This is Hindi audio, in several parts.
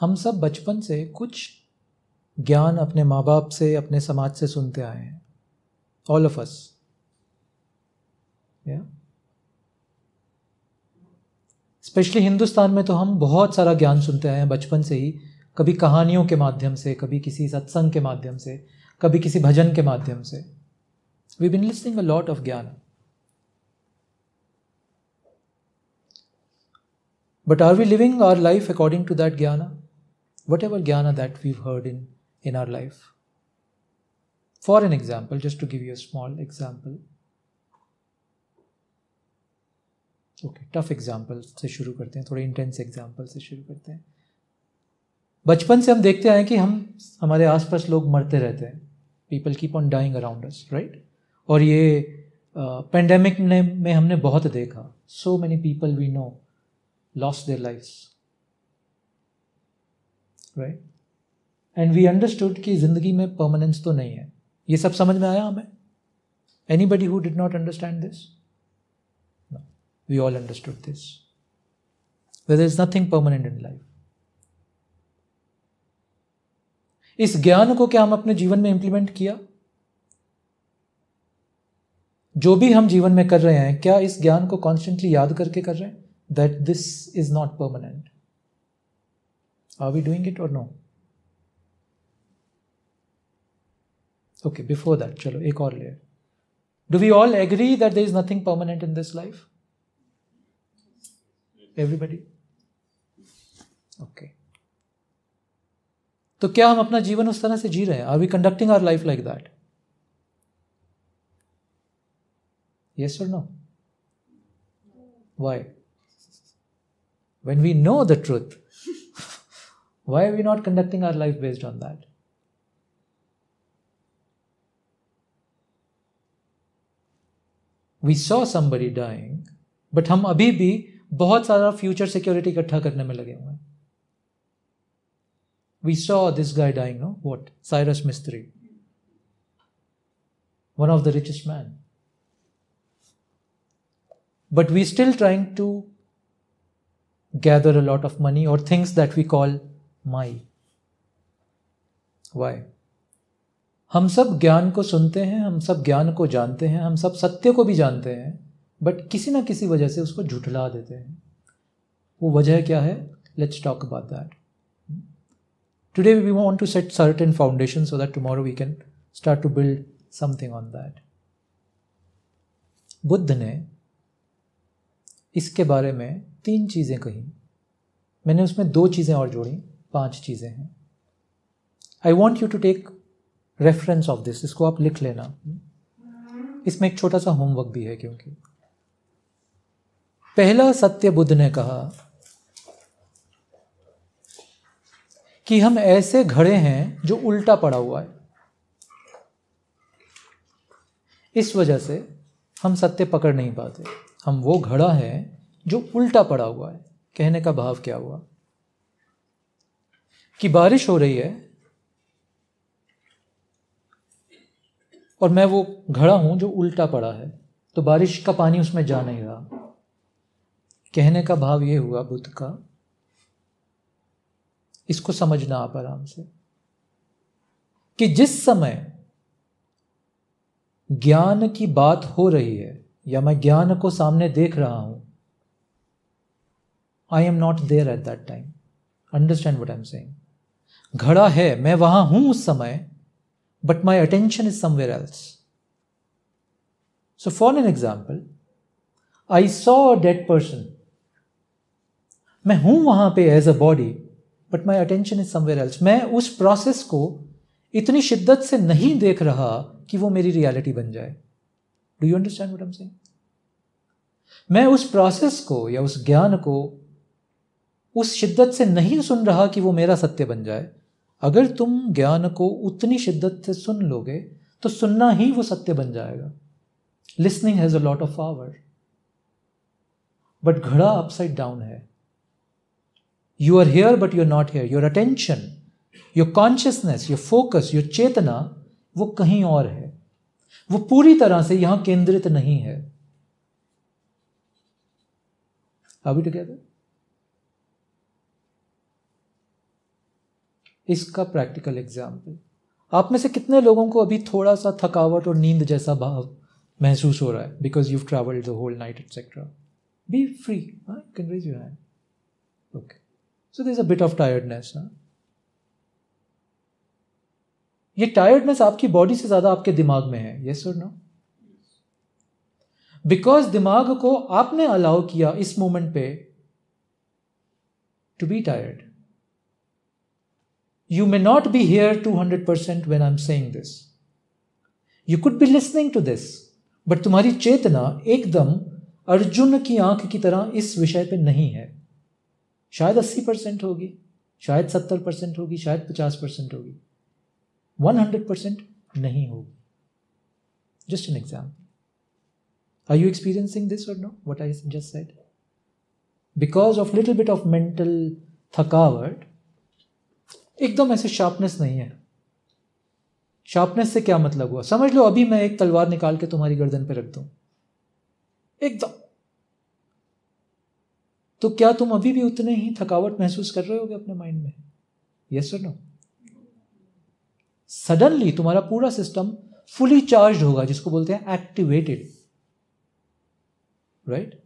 हम सब बचपन से कुछ ज्ञान अपने माँ बाप से अपने समाज से सुनते आए हैं ऑल ऑफ अस या स्पेशली हिंदुस्तान में तो हम बहुत सारा ज्ञान सुनते आए हैं बचपन से ही कभी कहानियों के माध्यम से कभी किसी सत्संग के माध्यम से कभी किसी भजन के माध्यम से we been listening a lot of gyan but are we living our life according to that gyan whatever jnana that we've heard in, in our life. For an example, just to give you a small example. Okay tough example से शुरू करते हैं थोड़े इंटेंस एग्जाम्पल से शुरू करते हैं बचपन से हम देखते आए कि हम हमारे आसपास लोग मरते रहते हैं people keep on dying around us right और ये पेंडेमिक uh, में, में हमने बहुत देखा so many people we know lose their lifes right and we understood कि ज़िंदगी में परमानेंस तो नहीं है ये सब समझ में आया हमें anybody who did not understand this we all understood this whether is nothing permanent in life इस ज्ञान को क्या हम अपने जीवन में इंप्लीमेंट किया जो भी हम जीवन में कर रहे हैं क्या इस ज्ञान को कॉन्स्टेंटली याद करके कर रहे हैं that this is not permanent Are we doing it or no? Okay, before that, chalo, ek aur layer. Do we all agree that there is nothing permanent in this life? Everybody? Okay. तो क्या हम अपना जीवन उस तरह से जी रहे हैं are we conducting our life like that yes और no why when we know the truth why are we not conducting our life based on that? We saw somebody dying, but हम अभी भी बहुत सारा फ्यूचर सिक्योरिटी इकट्ठा करने में लगे हुए we saw this guy dying, no? What? Cyrus Mystery. One of the richest man. But we're still trying to gather a lot of money or things that we call my why हम सब ज्ञान को सुनते हैं हम सब ज्ञान को जानते हैं हम सब सत्य को भी जानते हैं बट किसी ना किसी वजह से उसको झुठला देते हैं वो वजह क्या है let's talk about that today we want to set certain foundation so that tomorrow we can start to build something on that Buddha ने इसके बारे में तीन चीज़ें कही मैंने उसमें दो चीज़ें और जोड़ी पांच चीज़ें हैं I want you to take reference of this इसको आप लिख लेना इसमें एक छोटा सा होमवर्क भी है क्योंकि पहला सत्य बुद्ध ने कहा कि हम ऐसे घड़े हैं जो उल्टा पड़ा हुआ है इस वजह से हम सत्य पकड़ नहीं पाते हम वो घड़ा है जो उल्टा पड़ा हुआ है कहने का भाव क्या हुआ कि बारिश हो रही है और मैं वो घड़ा हूं जो उल्टा पड़ा है तो बारिश का पानी उसमें जा नहीं रहा कहने का भाव ये हुआ बुद्ध का इसको समझना आप आराम से कि जिस समय ज्ञान की बात हो रही है या मैं ज्ञान को सामने देख रहा हूं I am not there at that time understand what I am saying घड़ा है मैं वहां हूं उस समय but my attention is somewhere else so for an example I saw a dead person मैं हूं वहां पे as a body but my attention is somewhere else मैं उस प्रोसेस को इतनी शिद्दत से नहीं देख रहा कि वो मेरी रियलिटी बन जाए do you understand what am मैं उस प्रोसेस को या उस ज्ञान को उस शिद्दत से नहीं सुन रहा कि वो मेरा सत्य बन जाए अगर तुम ज्ञान को उतनी शिद्दत से सुन लोगे तो सुनना ही वो सत्य बन जाएगा listening has a lot of power but घड़ा अपसाइड डाउन है you are here but you are not here your attention your consciousness your focus your chetna वो कहीं और है वो पूरी तरह से यहां केंद्रित नहीं है अभी टुगेदर इसका प्रैक्टिकल एग्जाम्पल आप में से कितने लोगों को अभी थोड़ा सा थकावट और नींद जैसा भाव महसूस हो रहा है because you travelled the whole night etcetera be free can raise you hand okay so this a bit of tiredness ये टायर्डनेस आपकी बॉडी से ज़्यादा आपके दिमाग में है ये और नो बिकॉज दिमाग को आपने अलाउ किया इस मोमेंट पे to be tired You may not be here 200% when I'm saying this. You could be listening to this, but तुम्हारी चेतना एकदम अर्जुन की आंख की तरह इस विषय पे नहीं है शायद 80 परसेंट होगी शायद 70 परसेंट होगी शायद 50 परसेंट होगी 100 परसेंट नहीं होगी just an example are you experiencing this और know what I just said because of little bit of mental थकावट एकदम ऐसे शार्पनेस नहीं है शार्पनेस से क्या मतलब हुआ समझ लो अभी मैं एक तलवार निकाल के तुम्हारी गर्दन पे रख दूं एकदम तो क्या तुम अभी भी उतने ही थकावट महसूस कर रहे होगे अपने माइंड में यस सर नो सडनली तुम्हारा पूरा सिस्टम फुली चार्ज होगा जिसको बोलते हैं activated right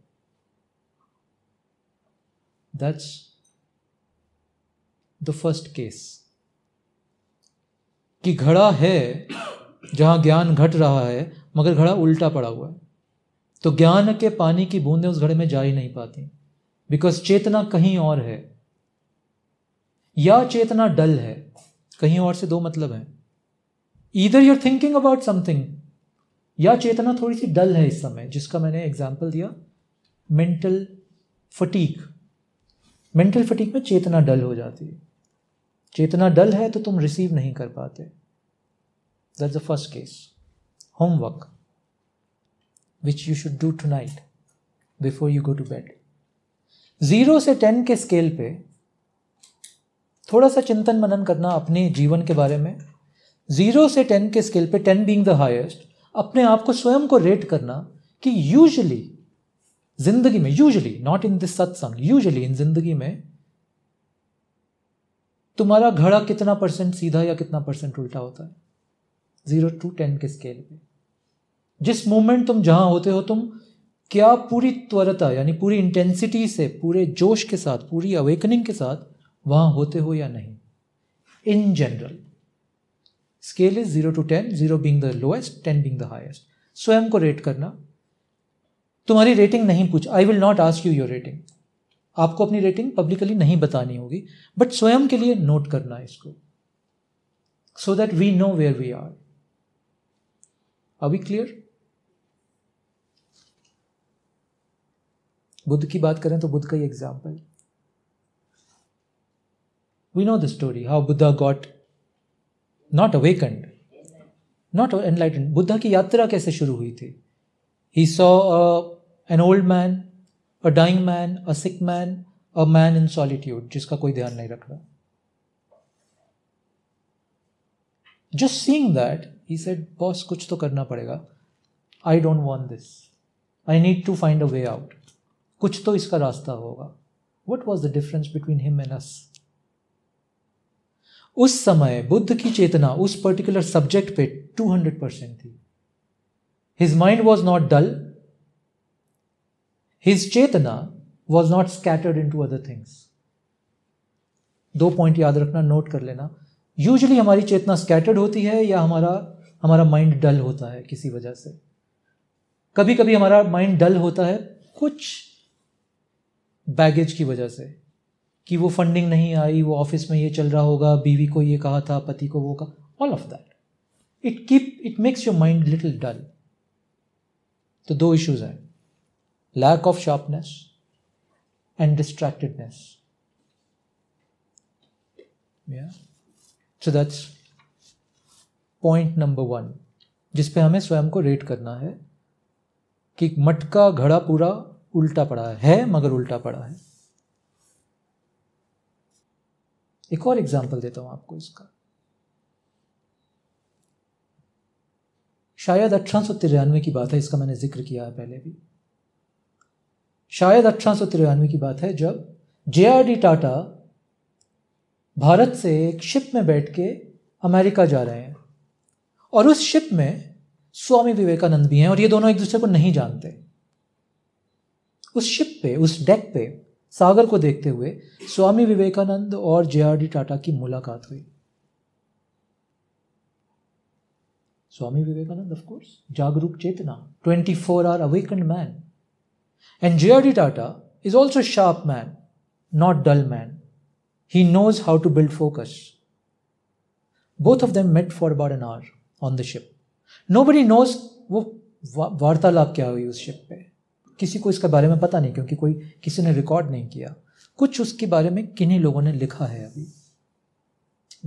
that's the first case कि घड़ा है जहां ज्ञान घट रहा है मगर घड़ा उल्टा पड़ा हुआ है तो ज्ञान के पानी की बूंदें उस घड़े में जा ही नहीं पाती बिकॉज चेतना कहीं और है या चेतना डल है कहीं और से दो मतलब हैं either you're thinking about something या चेतना थोड़ी सी डल है इस समय जिसका मैंने एग्जाम्पल दिया मेंटल फटीक मेंटल फटीक में चेतना डल हो जाती है चेतना डल है तो तुम रिसीव नहीं कर पाते that's the first case homework which you should do tonight before you go to bed zero से टेन के स्केल पे थोड़ा सा चिंतन मनन करना अपने जीवन के बारे में ज़ीरो से टेन के स्केल पे टेन बीइंग द हाईएस्ट अपने आप को स्वयं को रेट करना कि यूजली जिंदगी में usually not in this satsang usually in जिंदगी में तुम्हारा घड़ा कितना परसेंट सीधा या कितना परसेंट उल्टा होता है जीरो टू टेन के स्केल पे जिस मोमेंट तुम जहां होते हो तुम क्या पूरी त्वरता यानी पूरी इंटेंसिटी से पूरे जोश के साथ पूरी अवेकनिंग के साथ वहां होते हो या नहीं in general scale is zero to ten zero being the lowest ten being the highest स्वयं को रेट करना तुम्हारी रेटिंग नहीं पूछ I will not ask you your rating आपको अपनी रेटिंग पब्लिकली नहीं बतानी होगी बट स्वयं के लिए नोट करना है इसको so that we know where we are are we clear Buddha की बात करें तो बुद्ध का ही example we know the story how Buddha got not awakened not enlightened Buddha की यात्रा कैसे शुरू हुई थी he saw an old man a dying man a sick man a man in solitude जिसका कोई ध्यान नहीं रख रहा just seeing that he said boss कुछ तो करना पड़ेगा I don't want this I need to find a way out कुछ तो इसका रास्ता होगा what was the difference between him and us उस समय बुद्ध की चेतना उस पर्टिकुलर सब्जेक्ट पे टू हंड्रेड परसेंट थी his mind was not dull his chetna was not scattered into other things दो पॉइंट याद रखना नोट कर लेना यूजली हमारी चेतना स्कैटर्ड होती है या हमारा हमारा माइंड डल होता है किसी वजह से कभी कभी हमारा माइंड डल होता है कुछ बैगेज की वजह से कि वो फंडिंग नहीं आई वो ऑफिस में ये चल रहा होगा बीवी को ये कहा था पति को वो कहा all of that it keep it makes your mind little dull तो दो इश्यूज हैं lack of sharpness, and distractedness. Yeah. So that's point number one जिस पे हमें स्वयं को रेट करना है कि मटका घड़ा पूरा उल्टा पड़ा है मगर उल्टा पड़ा है एक और एग्जाम्पल देता हूं आपको इसका शायद अठारह की बात है इसका मैंने जिक्र किया है पहले भी शायद अठारह की बात है जब जे टाटा भारत से एक शिप में बैठ के अमेरिका जा रहे हैं और उस शिप में स्वामी विवेकानंद भी हैं और ये दोनों एक दूसरे को नहीं जानते उस शिप पे उस डेक पे सागर को देखते हुए स्वामी विवेकानंद और जे टाटा की मुलाकात हुई स्वामी विवेकानंद ऑफ कोर्स जागरूक चेतना twenty four hour awakened man And J.R.D. Tata is also a sharp man, not dull man. He knows how to build focus. Both of them met for about an hour on the ship. Nobody knows वो वार्तालाप क्या हुई उस शिप पे किसी को इसके बारे में पता नहीं क्योंकि कोई किसी ने रिकॉर्ड नहीं किया कुछ उसके बारे में किन्हीं लोगों ने लिखा है अभी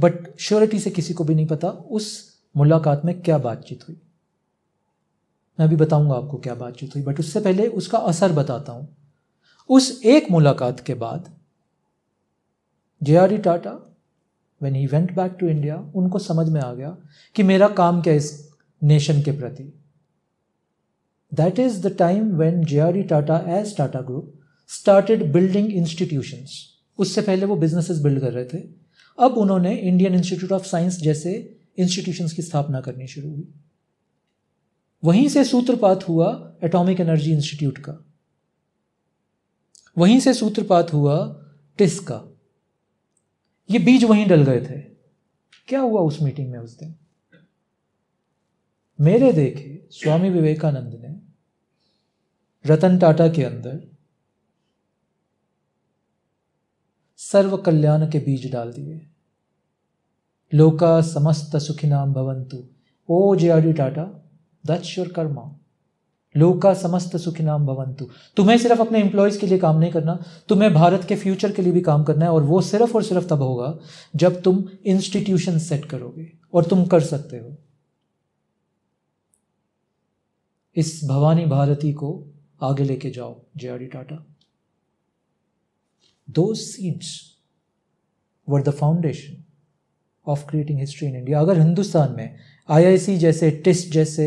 बट श्योरिटी से किसी को भी नहीं पता उस मुलाकात में क्या बातचीत हुई मैं अभी बताऊंगा आपको क्या बातचीत हुई बट उससे पहले उसका असर बताता हूं उस एक मुलाकात के बाद J R D Tata when he went back to India उनको समझ में आ गया कि मेरा काम क्या इस नेशन के प्रति that is the time when J R D Tata as Tata group started building institutions उससे पहले वो बिजनेसेस बिल्ड कर रहे थे अब उन्होंने इंडियन इंस्टीट्यूट ऑफ साइंस जैसे इंस्टीट्यूशंस की स्थापना करनी शुरू हुई वहीं से सूत्रपात हुआ एटॉमिक एनर्जी इंस्टीट्यूट का वहीं से सूत्रपात हुआ टिस का ये बीज वहीं डल गए थे क्या हुआ उस मीटिंग में उस दिन मेरे देखे स्वामी विवेकानंद ने रतन टाटा के अंदर सर्व कल्याण के बीज डाल दिए लोका समस्त नाम भवंतु oh J R D Tata that's your karma लोग का समस्त सुखिनाम भवंतु तुम्हें सिर्फ अपने एम्प्लॉयज़ के लिए काम नहीं करना तुम्हें भारत के फ्यूचर के लिए भी काम करना है और वो सिर्फ और सिर्फ तब होगा जब तुम इंस्टीट्यूशन सेट करोगे और तुम कर सकते हो इस भवानी भारती को आगे लेके जाओ जे R D Tata those seeds were the foundation of creating history in India अगर हिंदुस्तान में आईआईसी जैसे टिस्ट जैसे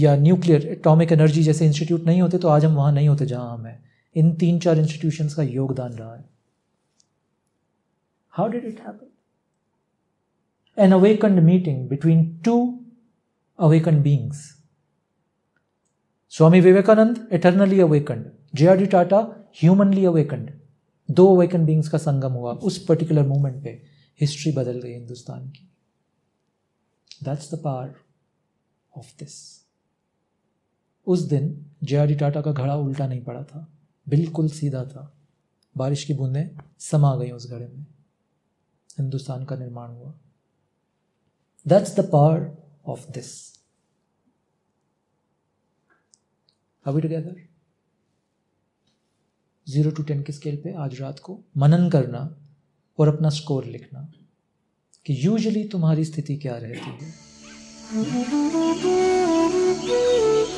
या न्यूक्लियर एटॉमिक एनर्जी जैसे इंस्टीट्यूट नहीं होते तो आज हम वहाँ नहीं होते जहाँ हम हैं इन तीन चार इंस्टीट्यूशन का योगदान रहा है how did it happen an awakened meeting between two awakened beings Swami Vivekananda eternally awakened J R D Tata humanly awakened two awaken beings का संगम हुआ उस पर्टिकुलर मोमेंट पे हिस्ट्री बदल गई हिंदुस्तान की that's the power of this उस दिन जे टाटा का घड़ा उल्टा नहीं पड़ा था बिल्कुल सीधा था बारिश की बूंदें समा गई उस घड़े में हिंदुस्तान का निर्माण हुआ that's the power of this अभी टुगेदर जीरो टू टेन के स्केल पे आज रात को मनन करना और अपना स्कोर लिखना कि यूजली तुम्हारी स्थिति क्या रहती है